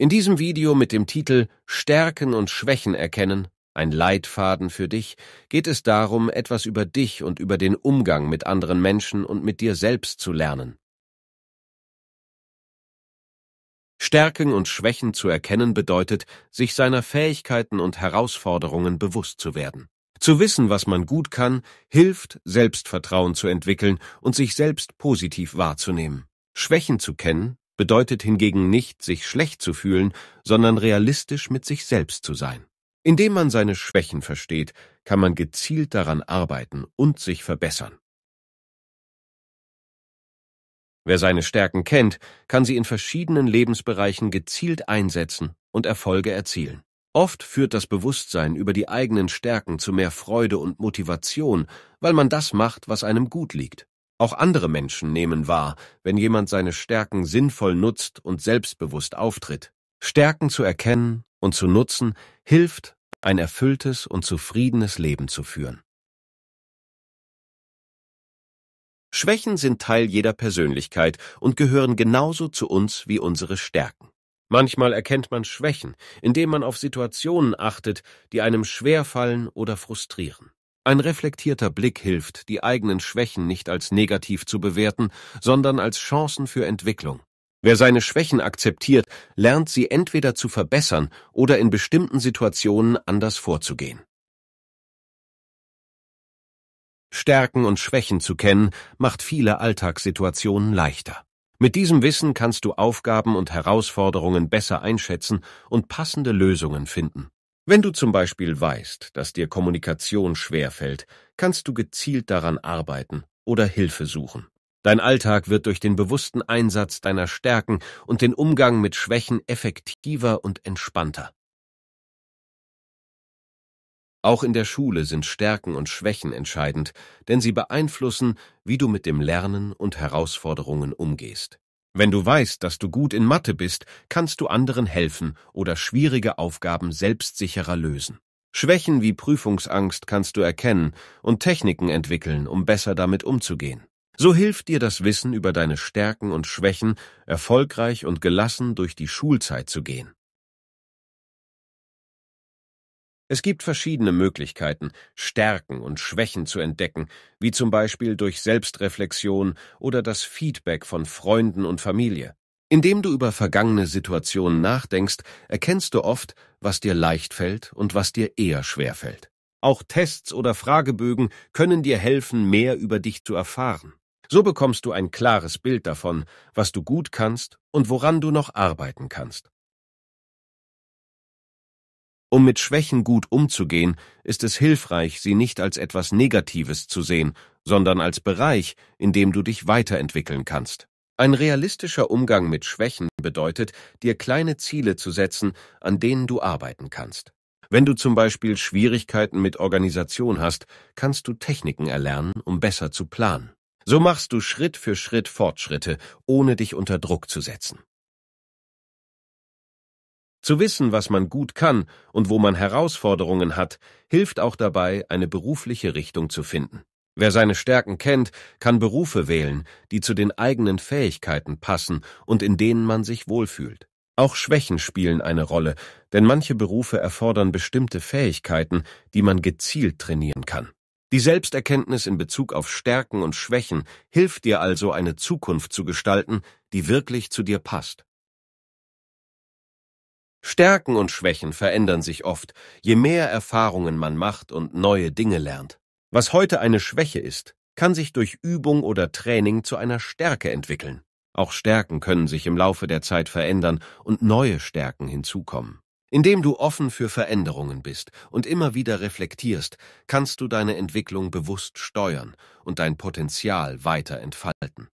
In diesem Video mit dem Titel Stärken und Schwächen erkennen, ein Leitfaden für dich, geht es darum, etwas über dich und über den Umgang mit anderen Menschen und mit dir selbst zu lernen. Stärken und Schwächen zu erkennen bedeutet, sich seiner Fähigkeiten und Herausforderungen bewusst zu werden. Zu wissen, was man gut kann, hilft, Selbstvertrauen zu entwickeln und sich selbst positiv wahrzunehmen. Schwächen zu kennen bedeutet hingegen nicht, sich schlecht zu fühlen, sondern realistisch mit sich selbst zu sein. Indem man seine Schwächen versteht, kann man gezielt daran arbeiten und sich verbessern. Wer seine Stärken kennt, kann sie in verschiedenen Lebensbereichen gezielt einsetzen und Erfolge erzielen. Oft führt das Bewusstsein über die eigenen Stärken zu mehr Freude und Motivation, weil man das macht, was einem gut liegt. Auch andere Menschen nehmen wahr, wenn jemand seine Stärken sinnvoll nutzt und selbstbewusst auftritt. Stärken zu erkennen und zu nutzen hilft, ein erfülltes und zufriedenes Leben zu führen. Schwächen sind Teil jeder Persönlichkeit und gehören genauso zu uns wie unsere Stärken. Manchmal erkennt man Schwächen, indem man auf Situationen achtet, die einem schwerfallen oder frustrieren. Ein reflektierter Blick hilft, die eigenen Schwächen nicht als negativ zu bewerten, sondern als Chancen für Entwicklung. Wer seine Schwächen akzeptiert, lernt sie entweder zu verbessern oder in bestimmten Situationen anders vorzugehen. Stärken und Schwächen zu kennen, macht viele Alltagssituationen leichter. Mit diesem Wissen kannst du Aufgaben und Herausforderungen besser einschätzen und passende Lösungen finden. Wenn du zum Beispiel weißt, dass dir Kommunikation schwerfällt, kannst du gezielt daran arbeiten oder Hilfe suchen. Dein Alltag wird durch den bewussten Einsatz deiner Stärken und den Umgang mit Schwächen effektiver und entspannter. Auch in der Schule sind Stärken und Schwächen entscheidend, denn sie beeinflussen, wie du mit dem Lernen und Herausforderungen umgehst. Wenn du weißt, dass du gut in Mathe bist, kannst du anderen helfen oder schwierige Aufgaben selbstsicherer lösen. Schwächen wie Prüfungsangst kannst du erkennen und Techniken entwickeln, um besser damit umzugehen. So hilft dir das Wissen über deine Stärken und Schwächen, erfolgreich und gelassen durch die Schulzeit zu gehen. Es gibt verschiedene Möglichkeiten, Stärken und Schwächen zu entdecken, wie zum Beispiel durch Selbstreflexion oder das Feedback von Freunden und Familie. Indem du über vergangene Situationen nachdenkst, erkennst du oft, was dir leicht fällt und was dir eher schwer fällt. Auch Tests oder Fragebögen können dir helfen, mehr über dich zu erfahren. So bekommst du ein klares Bild davon, was du gut kannst und woran du noch arbeiten kannst. Um mit Schwächen gut umzugehen, ist es hilfreich, sie nicht als etwas Negatives zu sehen, sondern als Bereich, in dem du dich weiterentwickeln kannst. Ein realistischer Umgang mit Schwächen bedeutet, dir kleine Ziele zu setzen, an denen du arbeiten kannst. Wenn du zum Beispiel Schwierigkeiten mit Organisation hast, kannst du Techniken erlernen, um besser zu planen. So machst du Schritt für Schritt Fortschritte, ohne dich unter Druck zu setzen. Zu wissen, was man gut kann und wo man Herausforderungen hat, hilft auch dabei, eine berufliche Richtung zu finden. Wer seine Stärken kennt, kann Berufe wählen, die zu den eigenen Fähigkeiten passen und in denen man sich wohlfühlt. Auch Schwächen spielen eine Rolle, denn manche Berufe erfordern bestimmte Fähigkeiten, die man gezielt trainieren kann. Die Selbsterkenntnis in Bezug auf Stärken und Schwächen hilft dir also, eine Zukunft zu gestalten, die wirklich zu dir passt. Stärken und Schwächen verändern sich oft, je mehr Erfahrungen man macht und neue Dinge lernt. Was heute eine Schwäche ist, kann sich durch Übung oder Training zu einer Stärke entwickeln. Auch Stärken können sich im Laufe der Zeit verändern und neue Stärken hinzukommen. Indem du offen für Veränderungen bist und immer wieder reflektierst, kannst du deine Entwicklung bewusst steuern und dein Potenzial weiter entfalten.